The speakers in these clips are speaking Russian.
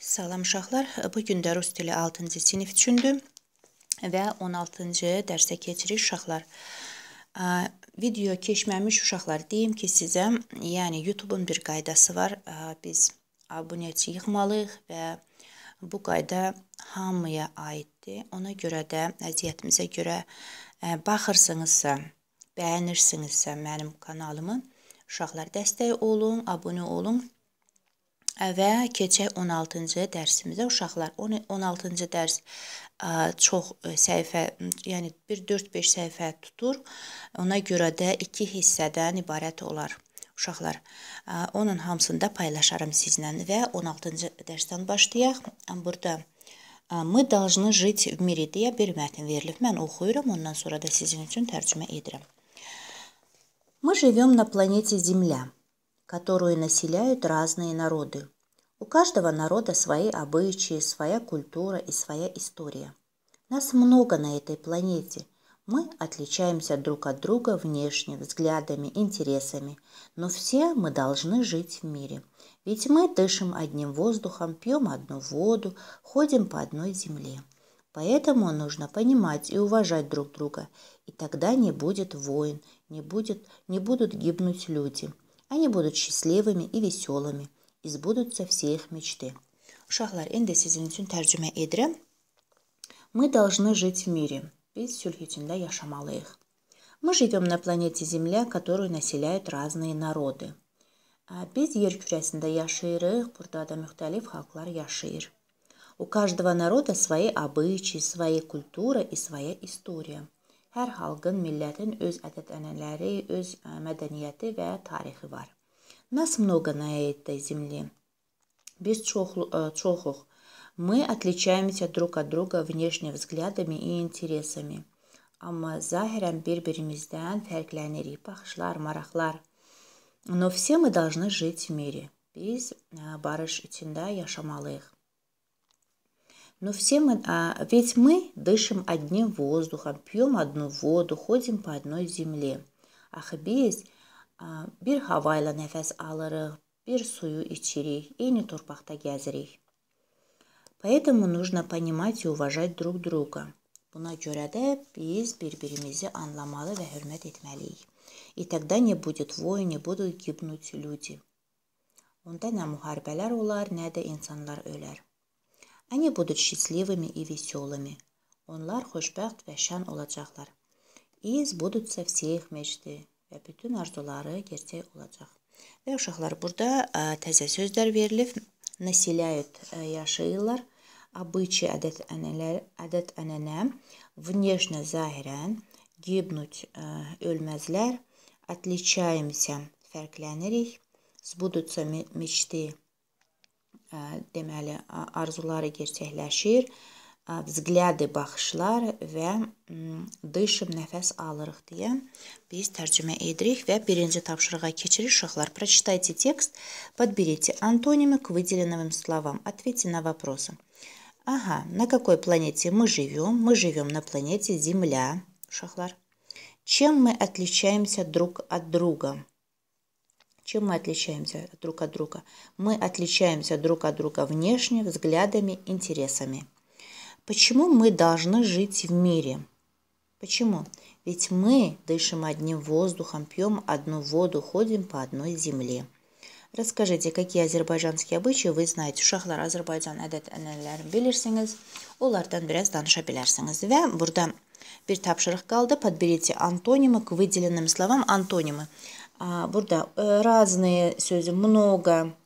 Salam uşaqlar, bu gün də rus dili 6-cı sinif üçündür və 16-cı dərsə keçirik uşaqlar. Video keçməmiş uşaqlar, deyim ki sizə, yəni YouTube-un bir qaydası var. Biz abunəçi yığmalıyıq və bu qayda hamıya aiddir. Ona görə də əziyyətimizə görə e, baxırsınızsa, bəyənirsinizsə mənim kanalımı, uşaqlar dəstək olun, abunə olun. Və keçək 16-cı dərsimizə uşaqlar. 16-cı dərs çox e, səhifə, yəni bir 4-5 səhifə tutur. Ona görə də 2 hissədən ibarət olar uşaqlar. Onun hamısını da paylaşaram sizlə və 16-cı dərsdən başlayaq. Burada Мы должны жить в мире deyə bir mətn verilib. Mən oxuyuram, ondan sonra da sizin üçün tərcümə edirəm. Мы живем на планете Земля. которую населяют разные народы. У каждого народа свои обычаи, своя культура и своя история. Нас много на этой планете. Мы отличаемся друг от друга внешне, взглядами, интересами, но все мы должны жить в мире. Ведь мы дышим одним воздухом, пьем одну воду, ходим по одной земле. Поэтому нужно понимать и уважать друг друга, и тогда не будет войн, не, будет, не будут гибнуть люди – они будут счастливыми и веселыми, и сбудутся все их мечты. Шахлар indi sizin üçün tərcümə edirəm. Мы должны жить в мире. без sülh içində их. Мы живем на планете Земля, которую населяют разные народы. без yer kürəsində yaşayırıq, burada da müxtəlif xalqlar У каждого народа свои обычаи, своя культура и своя история. Hər xalqın, millətin öz ədət-ənənələri, öz mədəniyyəti və tarixi var. Нас много на этой земле. Без чохух. Мы отличаемся друг от друга внешне взглядами и интересами. Amma zahirən bir-birimizdən fərqlənirik. Baxışlar, maraqlar. Но все мы должны жить в мире. Biz barış э, içində yaşamalıyıq. Но все мы, а, ведь мы дышим одним воздухом, пьем одну воду, ходим по одной земле. Axı biz a, bir hava ilə nəfəs alırıq, bir suyu içirik, eyni torpaqda gəzirik. Поэтому нужно понимать и уважать друг друга. Buna görə də biz bir-birimizi anlamalı və hörmət etməliyik. И тогда не будет войн, не будут гибнуть люди. Onda nə müharibələr olar, nə də insanlar ölər. Они будут счастливыми и веселыми. Onlar xoşbəxt və şən olacaqlar. İz будут со все их мечты və bütün arzuları gerçək olacaq. Və uşaqlar burada ə, təzə sözlər verilib. Населяют yaşayırlar. Обычай adət-ənələr, adət-ənənə, внешне zahirən, гибнуть ölməzlər, э, отличаемся fərqlənirik, сбудутся мечты Э, deməli arzuları gerçəkləşir, взгляды, baxışlar və dışım nəfəs alırıq deyə biz tərcümə edirik və birinci tapşırığa keçirik. Uşaqlar, прочитайте текст, подберите антонимы к выделенным словам, ответьте на вопросы. Ага, на какой планете мы живем? Мы живем на планете Земля, шахлар. Чем мы отличаемся друг от друга? Чем мы отличаемся друг от друга? Мы отличаемся друг от друга внешне, взглядами, интересами. Почему мы должны жить в мире? Почему? Ведь мы дышим одним воздухом, пьем одну воду, ходим по одной земле. Расскажите, какие азербайджанские обычаи вы знаете? Uşaqlar Азербайджан ədət энелер bilirsiniz. Onlardan biraz danışa bilərsiniz. Və burada bir tapşırıq Подберите антонимы к выделенным словам. Антонимы Burada э, разные sözü много,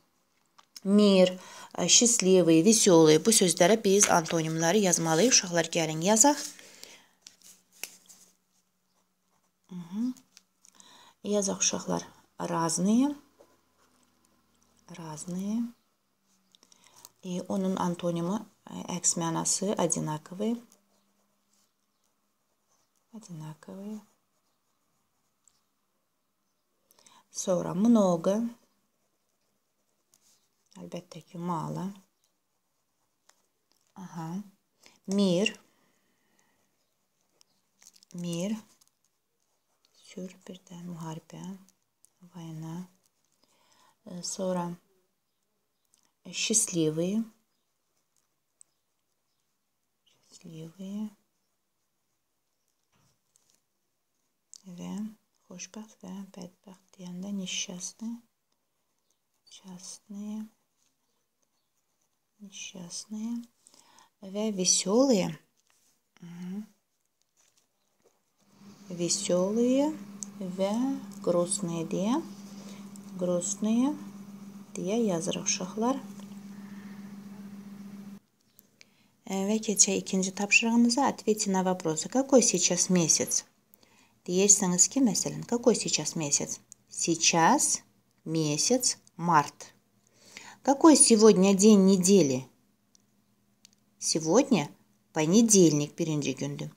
mir, э, счастливый, веселый. Bu sözlərə biz antonimləri yazmalıyıq. Uşaqlar gəlin yazaq. Yazaq uşaqlar. Разные. Разные. И onun antonimi əks mənası одинаковые. Одинаковые. Sonra много. Elbette ki мало. Ага. Мир. Мир. Sür bir de muharebe. Война. Sonra счастливые. Счастливые. Да. خوشбахт و بدبخت да, несчастные. Частные. Несчастные. Вя веселые. Угу. Веселые. Вя грустные дия. Грустные. я язырық шахлар. Э, Вя кече ikinci тапшырғымызда ответьте на вопросы. А какой сейчас месяц? Тиесіңізге мәселен, какой сейчас месяц? Сейчас месяц март. Какой сегодня день недели? Сегодня понедельник birinci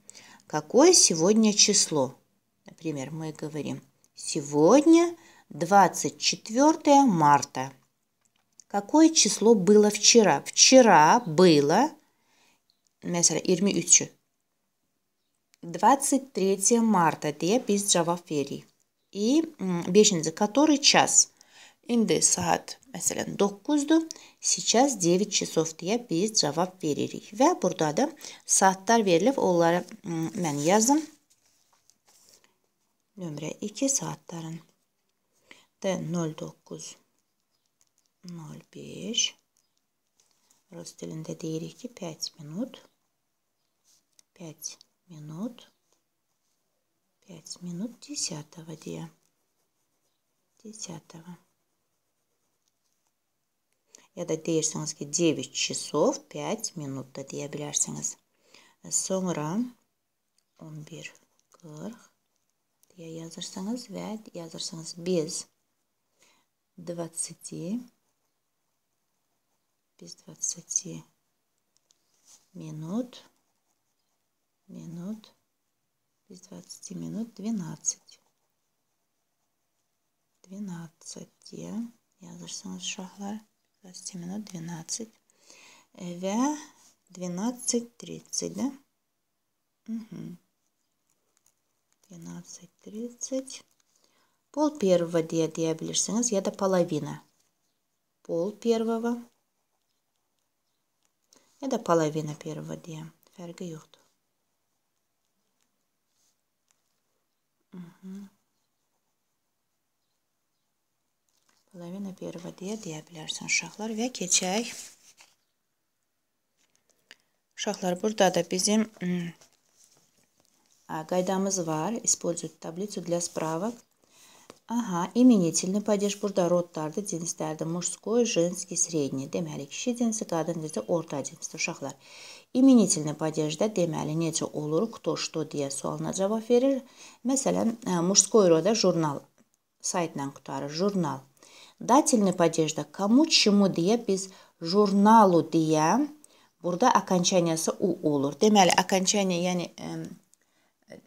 Какое сегодня число? Например, мы говорим сегодня 24 марта. Какое число было вчера? Вчера было, например, 23. 23 марта diye biz cavab veririk. И 5-ci который час? İndi saat məsələn 9-dur. Сейчас 9 часов deyə biz cavab veririk. Və burada da saatlar verilib, onları mən yazdım. Nömrə 2 saatların. D 09 05 Rus dilində deyirik ki, 5 minut 5 минут, 5 минут 10 дня. 10. Ja da değirsinizki 9 часов 5 минутта diye bilirsiniz. Sonra 11.40 diye yazırsanız ve yazırsanız biz 20 без 20 минут минут, без 20 минут 12. 12 yazırsanız uşaqlar 12 minut 12 və 12.30-də 12.30 pol первого deyə deyə bilirsiniz ya da половина pol первого ya da половина первого deyə fərqi yoxdur Hı-hı. Половина первого deyə deyə bilərsən uşaqlar və keçək. Uşaqlar burada da bizim hmm, qaydamız var. Используют таблицу для справок. Aha, iminitialini падеж burada rodlarda cinslərdir. Мужской, женский, средний. Deməli, kişi cinsi, qadın cinsi, orta cinsdir uşaqlar. İminitialini падежdə deməli necə olur? Кто, что deyə sualına cavab verir. Məsələn, мужской roda jurnal saytla qutarır, jurnal. Datelini падежdə кому, чему deyə biz jurnalu deyə burada окончаниясы u olur. Deməli, окончание, yəni ə,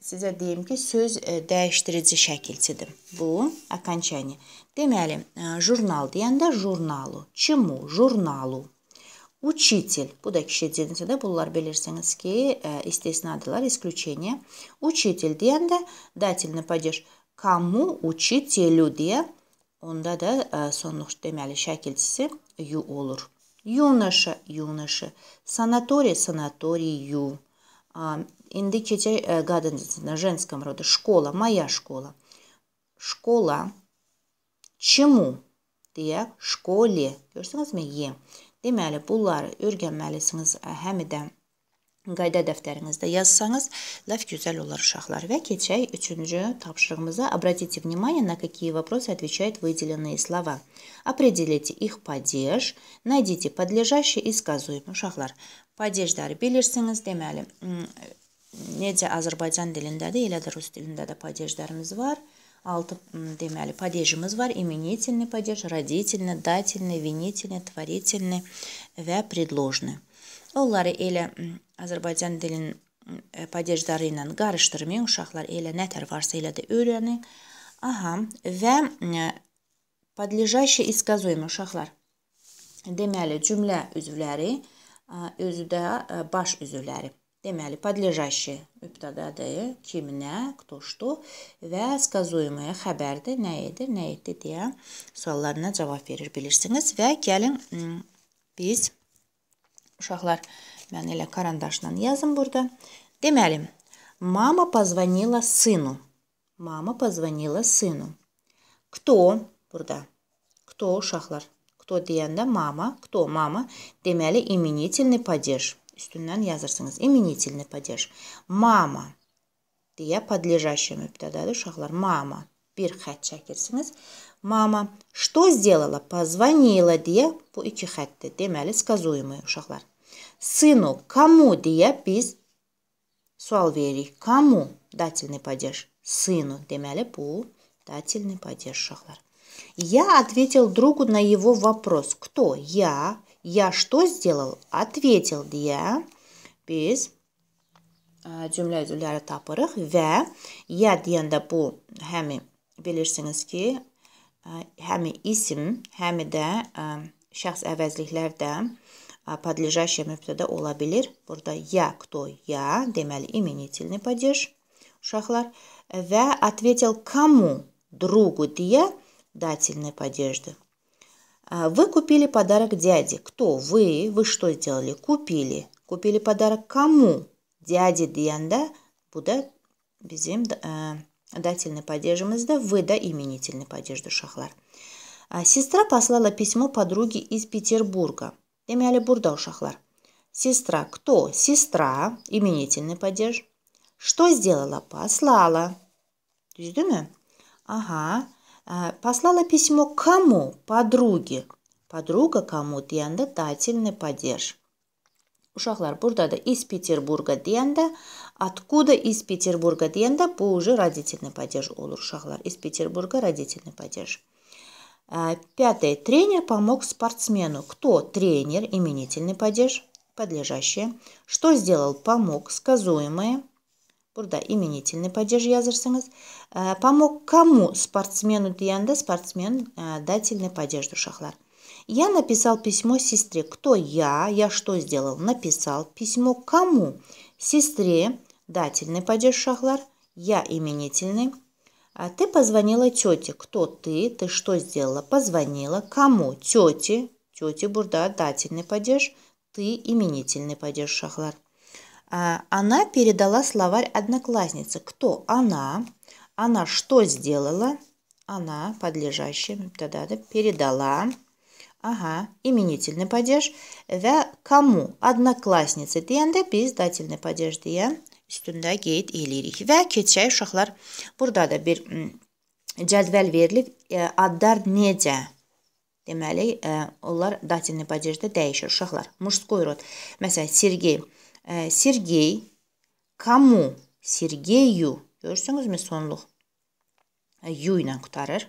sizə deyim ki, söz e, dəyişdirici şəkilçidir. Bu окончание. Deməli, e, jurnal deyəndə jurnalu, чему jurnalu. Учитель. Bu da kişi cinsidir. Bunlar bilirsiniz ki, istisnadılar, исключение. Учитель deyəndə datelini падеж кому учителю deyə onda da e, sonluq deməli şəkilçisi yu olur. Юноша, юноша. Санаторий, санаторию. индиките э, гадензина, женском роде. Школа, моя школа. Школа. Чему? Diye школе. Görsünüz mü? Ye. Deməli, bunları öyrənməlisiniz həm də qayda dəftərinizdə yazsanız, laf gözəl olar uşaqlar. Və keçək üçüncü tapşırığımıza. Обратите внимание, на какие вопросы отвечают выделенные слова. Определите их падеж, найдите подлежащие и сказуемый. Uşaqlar, падежləri bilirsiniz, deməli, necə Azərbaycan dilində də, elə də rus dilində də padejlərimiz var. 6 deməli падежimiz var. Именительный падеж, родительный, дательный, винительный, творительный və предложный. Onları elə Azərbaycan dilinin падежləri ilə qarışdırmayın. Uşaqlar elə nətər varsa elə də öyrənin. Aha, və подлежащий исказуемый uşaqlar. Deməli, cümlə üzvləri, özü də baş üzvləri. Deməli, podlejashi mübtədədir, kiminə, ktoşdu və skazuyumaya xəbərdir, nə edir, nə etdi deyə suallarına cavab verir bilirsiniz. Və gəlin biz, uşaqlar, mən elə karandaşla yazım burada. Deməli, mama pozvanila sinu. Mama pozvanila sinu. Kto, burada, kto uşaqlar, kto deyəndə mama, kto mama, deməli, iminitelni padeş. üstünden yazırsınız. İminitilini падеж. Mama deyə подлежащее mübtədədir uşaqlar. Mama bir xətt çəkirsiniz. Mama что сделала? Позвонила deyə bu iki xəttdir. Deməli сказуемый uşaqlar. Сыну кому deyə biz sual veririk. Кому datilni падеж. Сыну deməli bu datilni падеж uşaqlar. Я ответил другу на его вопрос. Кто? Я. Я что сделал? Ответил deyə biz cümlə üzvləri tapırıq və ya deyəndə bu həmi bilirsiniz ki, həmi isim, həmi də şəxs əvəzliklər də подлежащее mübtədə ola bilir. Burada я, кто, я, deməli imenitelni падеж uşaqlar və ответил кому, другу deyə datilni падежdir. А вы купили подарок дяде. Кто? Вы. Вы что сделали? Купили. Купили подарок кому? Дяде Дианда. буда bizim э, дательный Вы, да? именительный падежды Шахлар. А сестра послала письмо подруге из Петербурга. Демели бурда Шахлар. Сестра кто? Сестра, именительный падеж. Что сделала? Послала. Түздіме? Ага. А, послала письмо кому? Подруге. подруга кому deganda дательный падеж. Uşaqlar burada da из Петербурга deyəndə откуда из Петербурга deyəndə bu уже родительный падеж Олур uşaqlar. Из Петербурга родительный падеж. А, пятое. Тренер помог спортсмену. Кто? Тренер, именительный падеж, подлежащее. Что сделал? Помог, сказуемое. Burada именительный падеж yazırsanız помог кому спортсмену дегенде спортсмен дательный падеж ушақлар. Я написал письмо сестре. Кто я? Я что сделал? Написал письмо кому? Сестре. Дательный падеж шахлар. Я именительный. А ты позвонила тете. Кто ты? Ты что сделала? Позвонила. Кому? Тете. Тете бурда. Дательный падеж. Ты именительный падеж шахлар. А, она передала словарь одноклассницы Кто? Она. Она что сделала? Она, подлежащая, тогда да, передала. Ага, именительный падеж. Ве кому? Однокласснице. Дегенде biz datilini падеж я diye üstünde qeyd eləyirik. Və keçək uşaqlar. Burada da bir cədvəl verilib. Adlar necə? Deməli, onlar datilini padejdə dəyişir шахлар Мужской род. Məsələn, Сергей Sergey, kamu, Sergeyu. Görürsünüzmü sonluq? Yu ilə qutarır.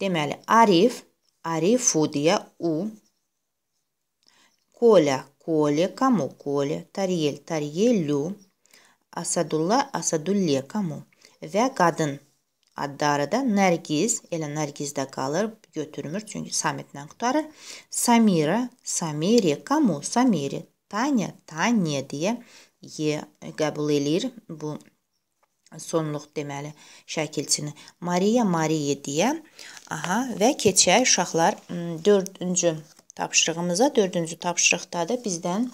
Deməli, Arif, Arifu deyə U. Koля, Коля, кому, Коля. Тарiyel, Tariyelu. Asadullah, Asadulle, kamu. Və qadın adları da Nərgiz, elə Nərgizdə qalır, götürmür, çünki Samitlə qutarır. Samira, Samiri, kamu, Samiri. Tanya, Tanya deyə Y qəbul eləyir bu sonluq deməli şəkilçini. Maria, Maria deyə. Aha, və keçək uşaqlar 4-cü tapşırığımıza. 4-cü tapşırıqda da bizdən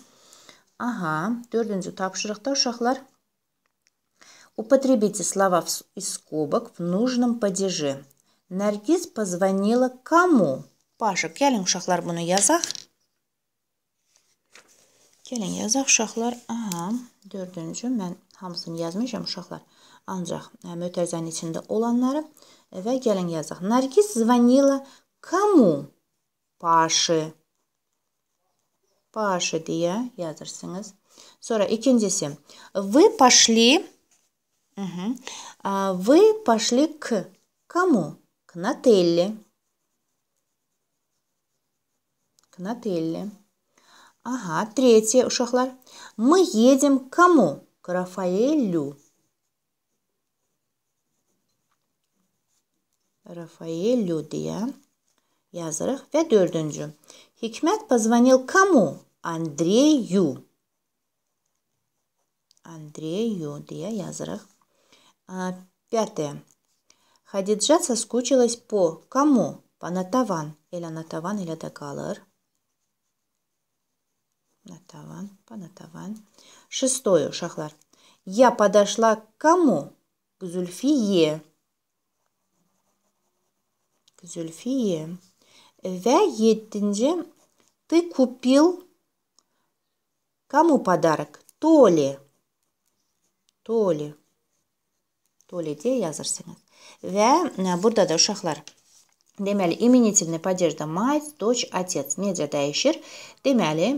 aha, 4-cü tapşırıqda uşaqlar Употребите слова из скобок в нужном падеже. Наргиз позвонила кому? Паша, gəlin uşaqlar bunu yazaq. Gəlin yazaq uşaqlar. Aha, dördüncü mən hamısını yazmışam uşaqlar. Ancaq mötərizənin içində olanları və gəlin yazaq. Nargiz zvanila kamu? Paşi. Paşi deyə yazırsınız. Sonra ikincisi. Вы пошли Угу. А вы пошли к кому? К Нателле. К Нателле. Ага, третье, шахлар Мы едем к кому? К Рафаэлю. Рафаэлю diye yazırıq. Və dördüncü. позвонил кому? Андрею. Андрею diye yazırıq. А, пятое. Хадиджа соскучилась по кому? По Натаван. Elə Натаван elə də на таван, на таван. Шестое, Шахлар. Я подошла к кому? К Зульфие. К Зульфие. Вя еттінде ты купил кому подарок? Толе. Толе. Толе де язырсыңыз. Вә э, бурда да шахлар. Демәлі именительный падежда мать, дочь, отец. Медиа дәйшір. Демәлі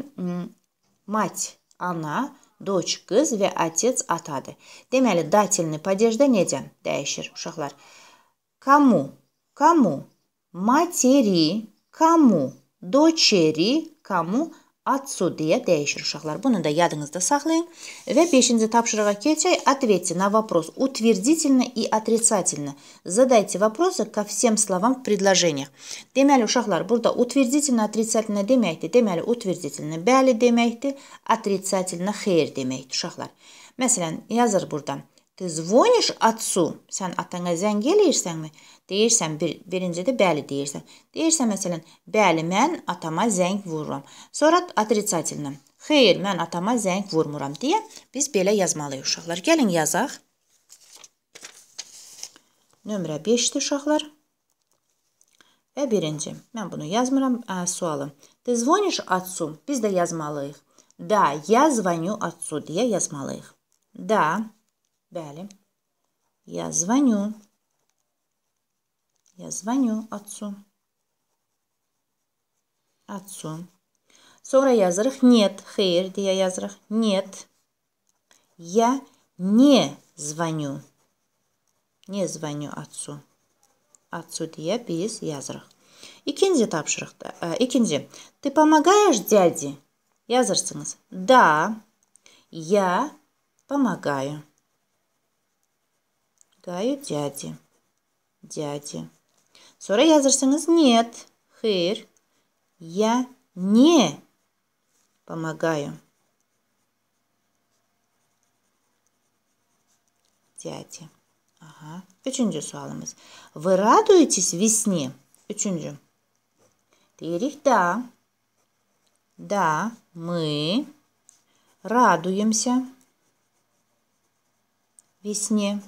Мать – ana, дочь – qız və отец – atadır. Deməli, datilini padejdə necə dəyişir uşaqlar? Kamu, kamu, materi, kamu, дочери, kamu, Ad su deyə dəyişir uşaqlar. Bunu da yadınızda saxlayın. Və 5-ci tapşırığa keçək. Ответьте на вопрос утвердительно и отрицательно. Задайте вопросы ко всем словам в предложениях. Deməli uşaqlar, burada утвердительно, отрицательно deməkdir. Deməli утвердительно bəli deməkdir, отрицательно xeyr deməkdir uşaqlar. Məsələn, yazır burdan. Ты звонишь отцу? Sən atana zəng eləyirsənmi? Deyirsən, bir, birincidə bəli deyirsən. Deyirsən məsələn, bəli, mən atama zəng vururam. Sonra отрицательно. Xeyr, mən atama zəng vurmuram deyə biz belə yazmalıyıq uşaqlar. Gəlin yazaq. Nömrə 5-dir uşaqlar. Və birinci, mən bunu yazmıram, ə, sualım. Ты звонишь отцу? Biz də yazmalıyıq. Да, я звоню отцу deyə yazmalıyıq. Да, Далее. Я звоню. Я звоню отцу. Отцу. Sonra yazırıq нет. Xeyr deyə yazırıq нет. Я не звоню. Не звоню отцу. Отцу deyə biz yazırıq. İkinci tapşırıqda. İkinci. Ты помогаешь дяде? Yazırsınız. Да. Я помогаю. Dayı дяди. Дяди. Сора yazırsınız нет. Hayır. Я не помогаю. Дяди. Ага. Üçüncü sualımız. Вы радуетесь весне? Üçüncü. Дерих да. Да, мы радуемся весне.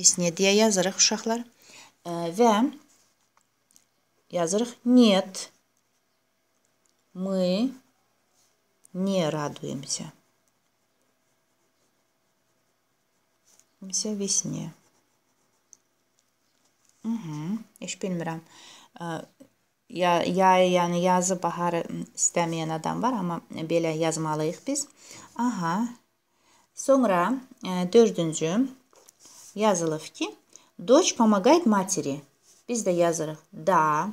Misne deyə yazırıq uşaqlar. Və yazırıq нет. Мы не радуемся. Вся весне. Угу. Heç bilmirəm. Ya, ya, yəni yazı baharı istəməyən adam var, amma belə yazmalıyıq biz. Aha. Sonra dördüncü. Язоловки. Дочь помогает матери. Без до Да.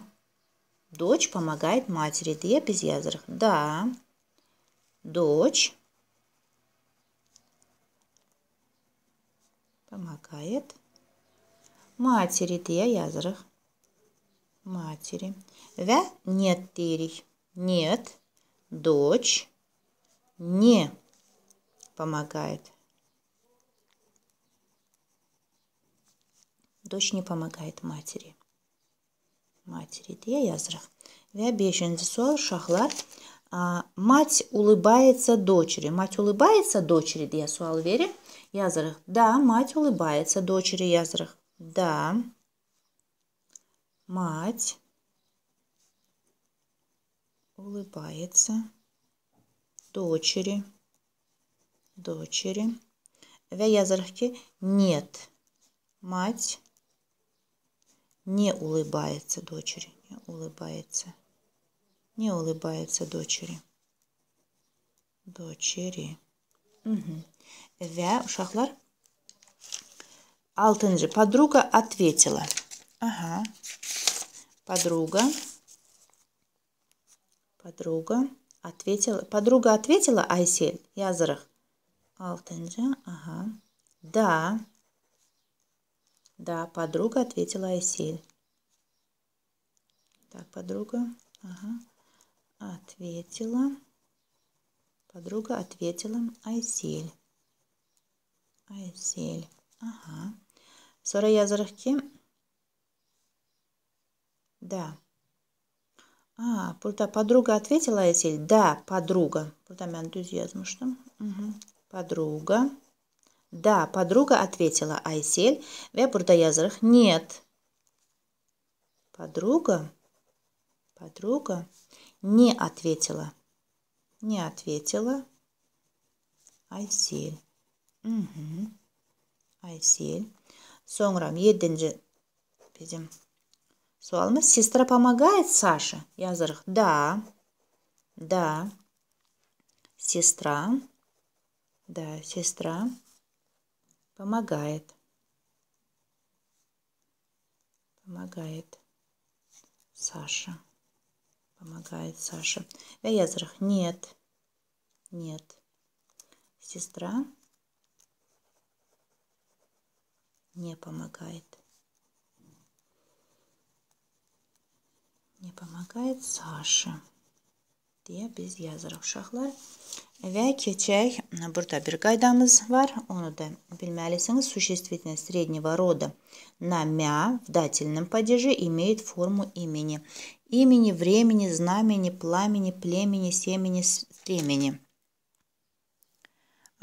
Дочь помогает матери. Это я без язорах. Да. Дочь помогает матери. Это я язорах. Матери. Вя нет тырих. Нет. Дочь не помогает Дочь не помогает матери. Матери diye yazırıq. Və 5-ci sual uşaqlar. Мать улыбается дочери. Мать улыбается дочери diye sual verin. Yazırıq. Да, мать улыбается дочери yazırıq. Да. Мать улыбается дочери. Дочери. Ve yazırıq нет. Мать не улыбается дочери, не улыбается. Не улыбается дочери. Дочери. Угу. Шахлар uşaqlar. Подруга ответила. Ага. Подруга. Подруга ответила. Подруга ответила Айсель. Язарах. Алтынжа. Ага. Да. Да, подруга, ответила Айсель. Так, подруга, ага, ответила. Подруга ответила Айсель. Айсель, ага. Сорая Зарахки? Да. А, пульта подруга ответила Айсель? Да, подруга. Пультами энтузиазм, что? Угу. Подруга. Да, подруга ответила Айсель ve burada yazarıq нет. Подруга, подруга не ответила. Не ответила Айсель. Угу. Айсель. Сонграм, 7-нче bizim sualımız. Сестра помогает Саше? Yazırıq. Да. Да. Сестра. Да, сестра помогает. Помогает Саша. Помогает Саша. Вязрах нет. Нет. Сестра не помогает. Не помогает Саше. Я без язеров. Шахлар Və keçək, burada bir qaydamız var, onu da bilməlisiniz. Существительное среднего рода на мя в дательном падеже имеет форму имени. Имени, времени, знамени, пламени, племени, семени, стремени.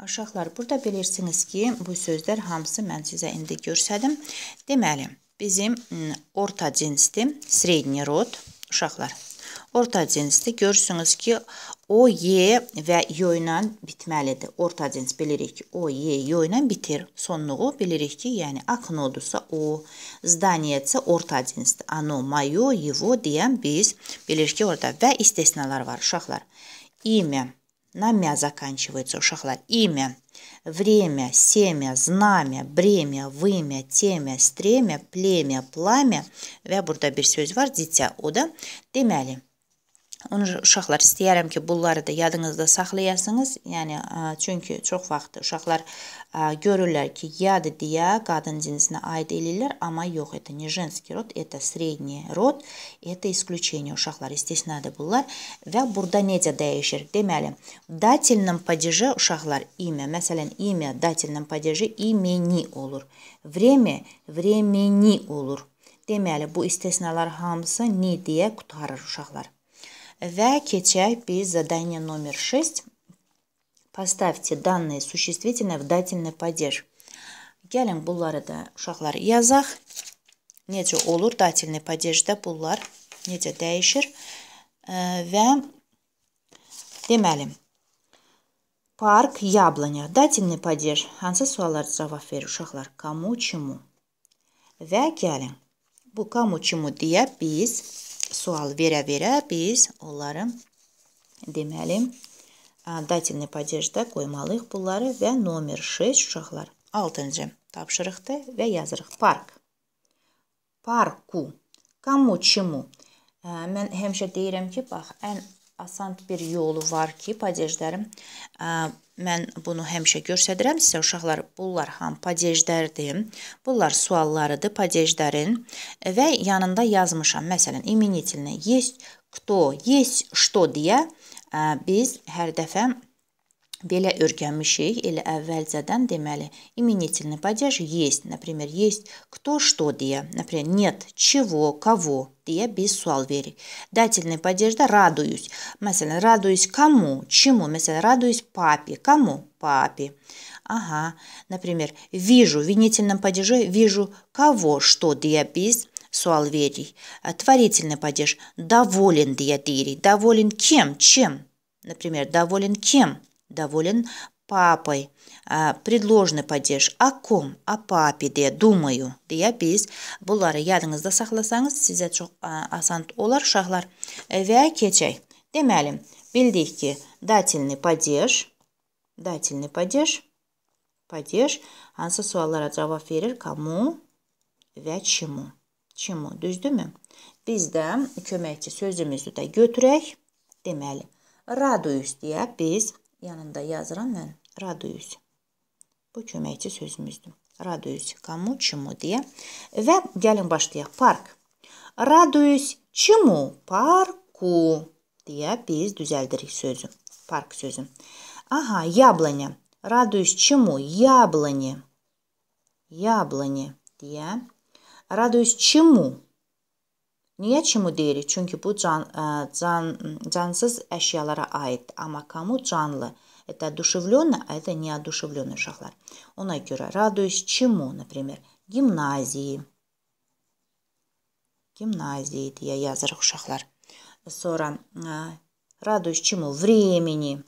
Uşaqlar, burada bilirsiniz ki, bu sözlər hamısı mən sizə indi görsədim. Deməli, bizim orta cinsdir, средний род. Uşaqlar, Orta cinsdir. Görürsünüz ki, o, y və y ilə bitməlidir. Orta cins bilirik ki, o, y, y ilə bitir. Sonluğu bilirik ki, yəni aknodursa o, zdaniyədirsə orta cinsdir. Ano, mayo, yevo deyən biz bilirik ki, orada və istisnalar var uşaqlar. İmə, намя заканчивается, ушахла. Имя, время, семя, знамя, бремя, вымя, темя, стремя, племя, пламя. Və burada bir söz var, дитя, o da deməli. Onu uşaqlar istəyərəm ki, bunları da yadınızda saxlayasınız. Yəni çünki çox vaxt uşaqlar görürlər ki, яды deyə qadın cinsinə aid eləyirlər, amma yox, это не женский род, это средний род, это исключение. Uşaqlar istisnadır bunlar və burada necə dəyişir? Deməli, datelinin падежə uşaqlar имя, məsələn, имя datelinin падежі имени olur. Время времени olur. Deməli, bu istisnalar hamısı ni deyə qutarır uşaqlar. Вя кечай пи задание номер 6. Поставьте данные существительные в дательный падеж. Gəlin bunları da uşaqlar yazaq. Necə olur datilni padejdə bunlar necə dəyişir? Və deməli Парк яблоня. Дательный падеж. Hansı suallar cavab verir uşaqlar? Kamu, чему? Və gəlin. Bu kamu, чему deyə biz sual verə-verə biz onları deməli datelni падежdə qoymalıyıq bunları və nömr 6 uşaqlar 6-cı tapşırıqda və yazırıq park. Parku. Kamu çimu. Mən həmişə deyirəm ki, bax ən asan bir yolu var ki, padejlərin Mən bunu həmişə göstərirəm sizə uşaqlar. Bunlar ham padejlərdir. Bunlar suallarıdır padejlərin və yanında yazmışam. Məsələn, imenitelini есть, кто, есть, что deyə biz hər dəfə Belə öyrənmişik, или əvvəlcədən deməli, именительный падеж есть, например, есть кто что deyə, например, нет чего, кого deyə biz sual veririk. Дательный падеж да, радуюсь. Məsələn, радуюсь кому, чему? Məsələn, радуюсь папе, кому? Папе. Ага. Например, вижу в винительном падеже вижу кого, что deyə biz sual veririk. Э, творительный падеж доволен deyə deyirik. Доволен кем, чем? Например, доволен кем? доволен папой. Предложный падеж о ком, о papidə, думаю deyə biz bunları yadınızda saxlasanız sizə çox asan olar uşaqlar. Və keçək. Deməli, bildik ki, datilni падеж, datilni падеж, падеж hansı suallara cavab verir? Kamu və çimu. Çimu, düzdürmü? Biz də köməkçi sözümüzü də götürək. Deməli, raduyuz deyə biz yanında yazıram mən. Raduyuz. Bu köməkçi sözümüzdür. Raduyuz kamu, çimu deyə. Və gəlin başlayaq. Park. Raduyuz çimu, parku deyə biz düzəldirik sözü. Park sözü. Aha, yablanya. Raduyuz çimu, yablani. Yablani deyə. Радуюсь чему? Niyə kimi deyirik? Çünki bu can, can, cansız əşyalara aiddir. Amma kamu canlı. Это одушевленно, а это неодушевленный uşaqlar. Ona görə радуюсь чему, например, gimnazii. Gimnazii deyə yazırıq uşaqlar. Sonra радуюсь чему? Времени.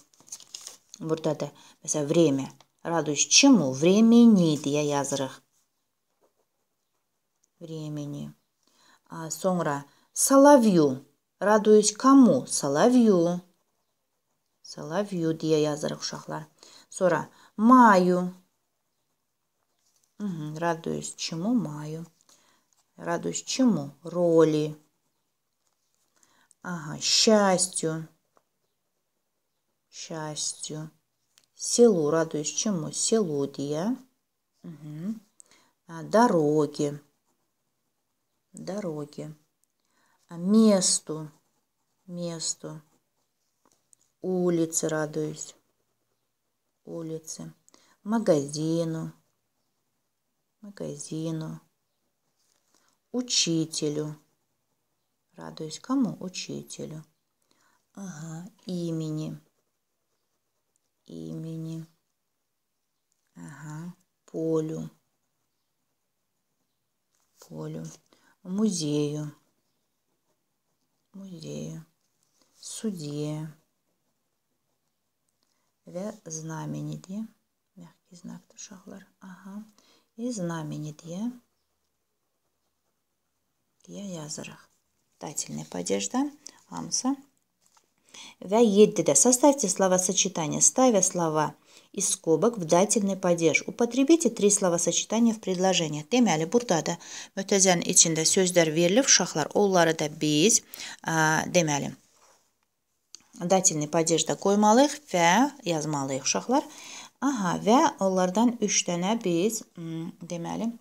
Burada da mesela время. Радуюсь чему? Времени deyə yazırıq. Времени. Sonra а, Соловью. Радуюсь кому? Соловью. Соловью deyə yazırıq uşaqlar. Сора, маю. Угу, радуюсь чему? Маю. Радуюсь чему? Роли. Ага, счастью. Счастью. Селу. Радуюсь чему? Селу, deyə. Угу. А, Дороги дороге. А месту, месту, улице радуюсь, улице, магазину, магазину, учителю. Радуюсь кому? Учителю. Ага, имени. Имени. Ага, полю. Полю музею, музею, суде, ve znameni diye məhkiz znakdır uşaqlar. Aha. И знамени diye diye yazırıq. тательная падежда Амса. Və 7-də составьте слова сочетания, ставя слова из скобок в дательный падеж. Употребите три словосочетания в предложении. Deməli, burada da mötəzənin içində sözlər verilib, uşaqlar onları da biz ə, deməli datelni padejdə qoymalıyıq və yazmalıyıq uşaqlar. Aha, və onlardan 3 dənə biz deməli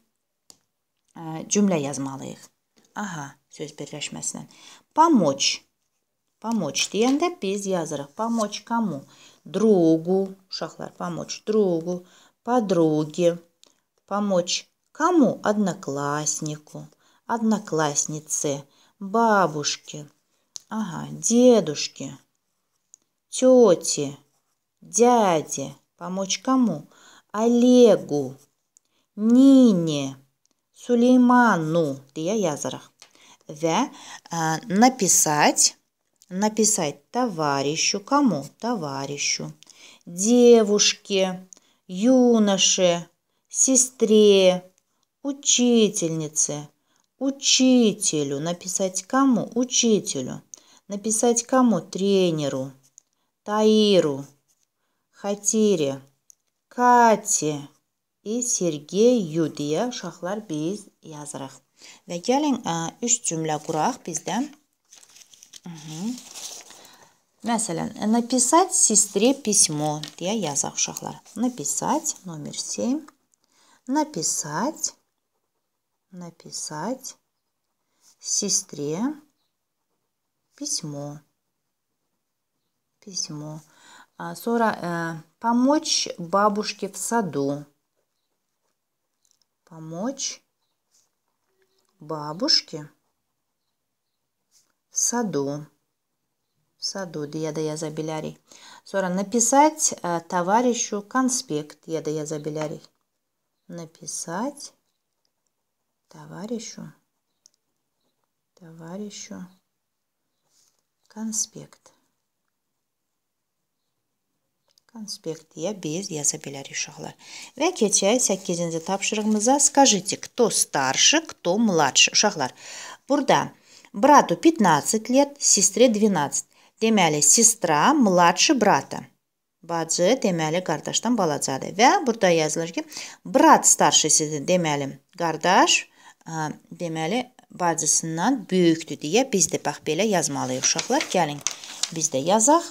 ə, cümlə yazmalıyıq. Aha, söz birləşməsindən. Pomoç. Pomoç deyəndə biz yazırıq. Pomoç kamu. Pomoç. другу, Шахлар помочь другу, подруге, помочь кому? Однокласснику, однокласснице, бабушке, ага, дедушке, тете, дяде, помочь кому? Олегу, Нине, Сулейману, Дия Язарах. Вя а, написать написать товарищу, кому? Товарищу, девушке, юноше, сестре, учительнице, учителю. Написать кому? Учителю. Написать кому? Тренеру, Таиру, Хатире, Кате и Сергею deyə шахлар biz язрах. Və gəlin 3 cümlə quraq bizdən. Угу. написать сестре письмо. Я яза ушақлар. Написать, номер 7. Написать, написать сестре письмо. Письмо. А, Сора, э, помочь бабушке в саду. Помочь бабушке саду. В саду, деда я забелярий. Сора, написать э, товарищу конспект, деда я забелярий. Написать товарищу, товарищу конспект. Конспект я без я забелярий шахлар. Ve keçək 8-ci за, Скажите, кто старше, кто младше. Uşaqlar, Бурда брату 15 лет, сестре 12. Deməli, sistra mladşı brata. Bacı deməli qardaşdan balacadır və burada yazılır ki, brat starşisidir. Deməli, qardaş ə, deməli bacısından böyükdür deyə biz də bax belə yazmalıyıq uşaqlar. Gəlin biz də yazaq.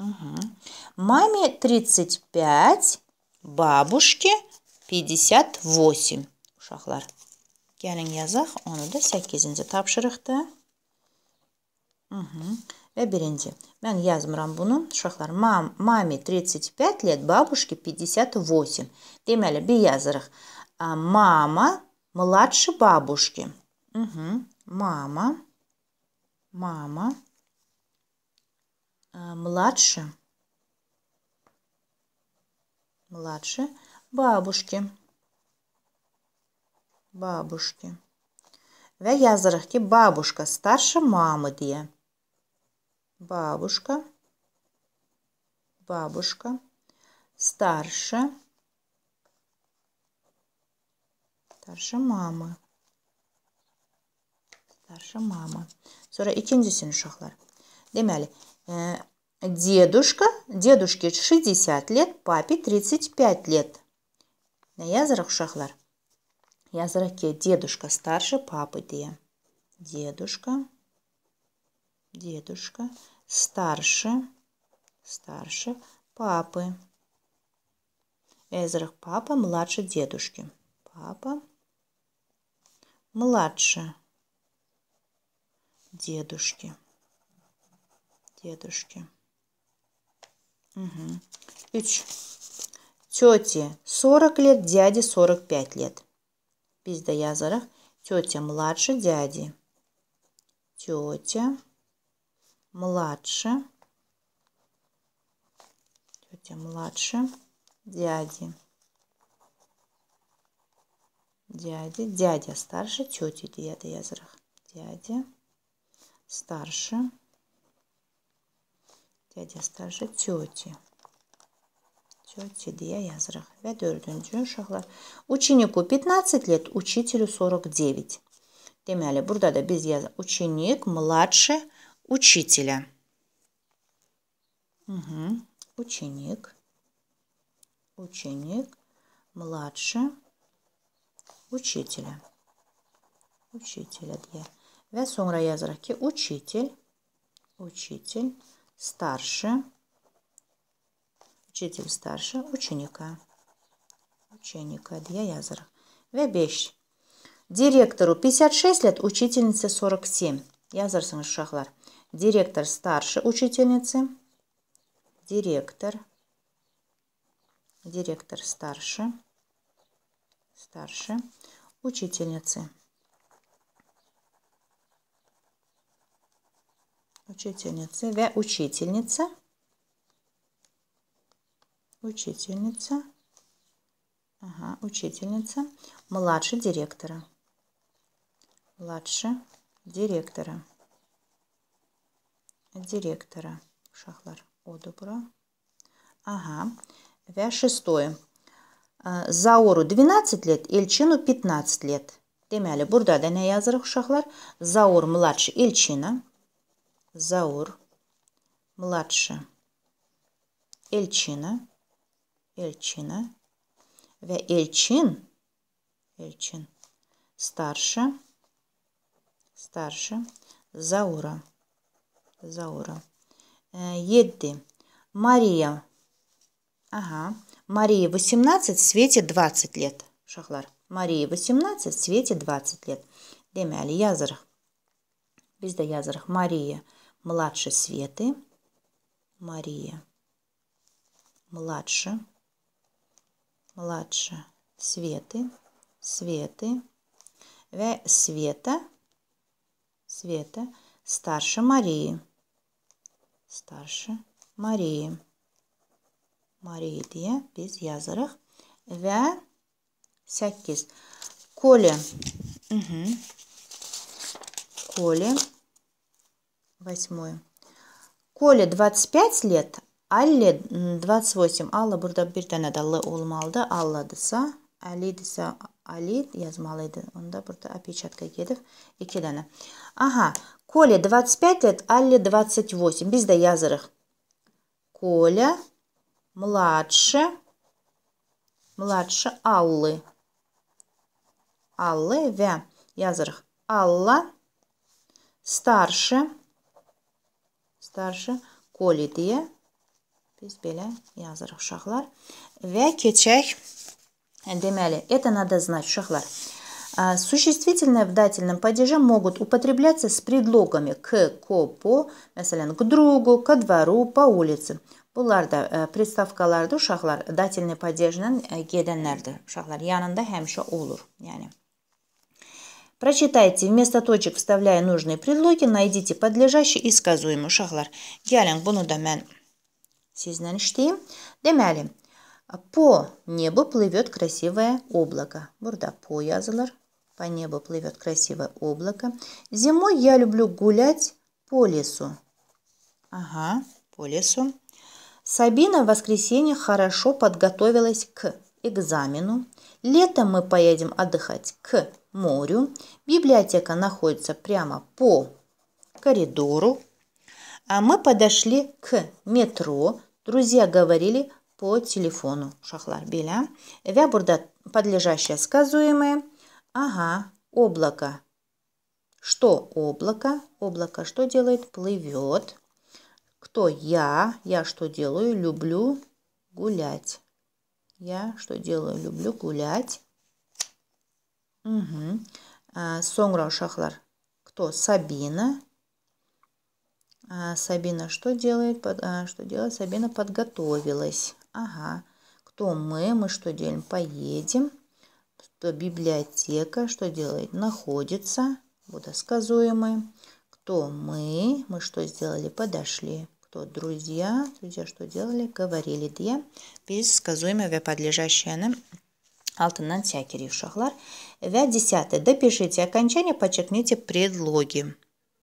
Угу. Маме 35, бабушке 58. Uşaqlar. Gəlin yazaq onu da 8-ci tapşırıqda. Və birinci. Mən yazmıram bunu. Uşaqlar, mam, mami 35 лет, бабушке 58. Deməli, bir yazırıq. Mama младше бабушки. Угу. Мама. Мама. Младше. Младше бабушки бабушки. Ve yazırıq ki, babuşka starşı mamı diye. Бабушка, бабушка, старше, старше мамы, старше мama. Sonra ikincisini uşaqlar. Deməli, e, дедушка, дедушке 60 лет, папе 35 лет. Nə yazırıq uşaqlar? языке дедушка старше папы Д. Дедушка, дедушка старше, старше папы. Эзрах папа младше дедушки. Папа младше дедушки. Дедушки. Угу. Тети Тете 40 лет, дяде 45 лет. Biz de тетя младше дяди. Тетя младше. Тетя младше дяди. Дядя, дядя старше тети деда Язрах. Дядя старше. Дядя старше тети тете Дия Язрах. Ve dördüncü ну Ученику 15 лет, учителю 49. Deməli, burada da biz yaz ученик младше учителя. Угу. Ученик. Ученик младше учителя. Учителя diye. Ve sonra yazarak учитель, учитель старше учителя Учитель старше ученика. Ученика Дьяязар. Вебещ. Директору 56 лет, учительнице 47. Язар Шахлар. Директор старше учительницы. Директор. Директор старше. Старше учительницы. Учительницы. Ве учительница учительница, ага, учительница, младше директора, младше директора, директора, шахлар, одобра, ага, вяз шестое. А, Заору 12 лет, Эльчину 15 лет. Демәлі, бұрда дәне язырық шахлар. Заур младше Эльчина. Заур младше Эльчина. Эльчина, ve эльчин elçin старше старше Заура Заура Yedi э, Мария Ага. Марии 18, Свете 20 лет. Шахлар. Марии 18, Свете 20 лет. Демяли Язарах. Безда Язарах. Мария младше Светы. Мария младше младше Светы, Светы, Света, Света, старше Марии, старше Марии. Марии без biz yazarıq və 8 Коля. Угу. Коля. Восьмое. Коле 25 лет, алле 28 алла бұрда бір тәне далы олмалды. Алла дыса. Əli дыса Ali yazmalı Онда бұрда опечатка gedib 2 dənə. ага Коля 25 лет, Алле 28. біз де yazırıq. Коля младше младше Аллы. Аллы вя yazırıq. Алла старше старше Коли deyə Biz belə yazırıq uşaqlar. Və keçək, deməli, это надо знать, uşaqlar. А, Существительные в дательном падеже могут употребляться с предлогами к, ко, по, məsələn, к другу, ко двору, по улице. Bunlar da pristavkalarda uşaqlar datilni падежlə gedənlərdir. Uşaqlar yanında həmişə olur. Прочитайте вместо точек, вставляя нужные предлоги, найдите подлежащий и сказуемый. Uşaqlar, gəlin bunu da mən Сезініште. Демәлі, а по небу плывет красивое облако. Бурда по язылар. По небу плывет красивое облако. Зимой я люблю гулять по лесу. Ага, по лесу. Сабина в воскресенье хорошо подготовилась к экзамену. Летом мы поедем отдыхать к морю. Библиотека находится прямо по коридору а мы подошли к метро. Друзья говорили по телефону. Шахлар беля. А? Вябурда. подлежащее сказуемое. Ага, облако. Что облако? Облако что делает? Плывет. Кто я? Я что делаю? Люблю гулять. Я что делаю? Люблю гулять. Угу. А, Сонгра Шахлар. Кто? Сабина. А, Сабина что делает? А, что делает? Сабина подготовилась. Ага. Кто мы? Мы что делаем? Поедем. Что Библиотека что делает? Находится. Водосказуемый. Кто мы? Мы что сделали? Подошли. Кто друзья? Друзья что делали? Говорили. Дия. Пересказуемое ве подлежащие: нам алтынан сякерив шахлар. Вя десятый. Допишите окончание, подчеркните предлоги.